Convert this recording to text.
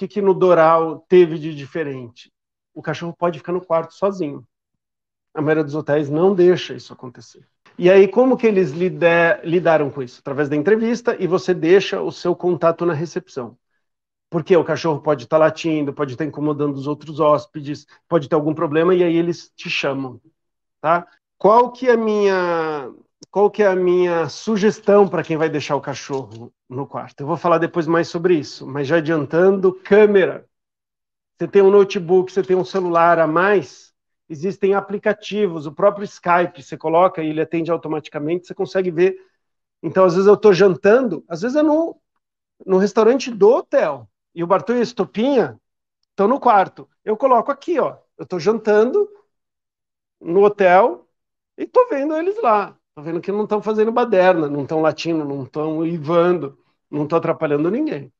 que, que no Doral teve de diferente? O cachorro pode ficar no quarto sozinho. A maioria dos hotéis não deixa isso acontecer. E aí, como que eles lider, lidaram com isso? Através da entrevista e você deixa o seu contato na recepção. Porque o cachorro pode estar tá latindo, pode estar tá incomodando os outros hóspedes, pode ter algum problema e aí eles te chamam, tá? Qual que é a minha qual que é a minha sugestão para quem vai deixar o cachorro no quarto? Eu vou falar depois mais sobre isso, mas já adiantando, câmera. Você tem um notebook, você tem um celular a mais, existem aplicativos, o próprio Skype, você coloca e ele atende automaticamente, você consegue ver. Então, às vezes eu estou jantando, às vezes é no, no restaurante do hotel, e o Bartô e a Estopinha estão no quarto. Eu coloco aqui, ó, eu estou jantando no hotel e estou vendo eles lá. Estão vendo que não estão fazendo baderna, não estão latindo, não estão ivando, não estão atrapalhando ninguém.